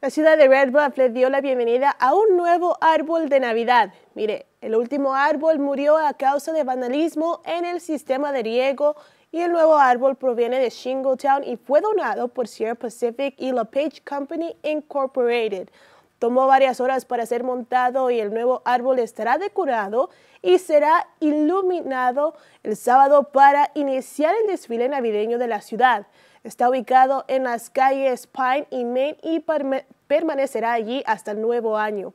La ciudad de Red Bluff le dio la bienvenida a un nuevo árbol de Navidad. Mire, el último árbol murió a causa de vandalismo en el sistema de riego y el nuevo árbol proviene de Shingletown y fue donado por Sierra Pacific y La Page Company Incorporated. Tomó varias horas para ser montado y el nuevo árbol estará decorado y será iluminado el sábado para iniciar el desfile navideño de la ciudad. Está ubicado en las calles Pine y Main y permanecerá allí hasta el nuevo año.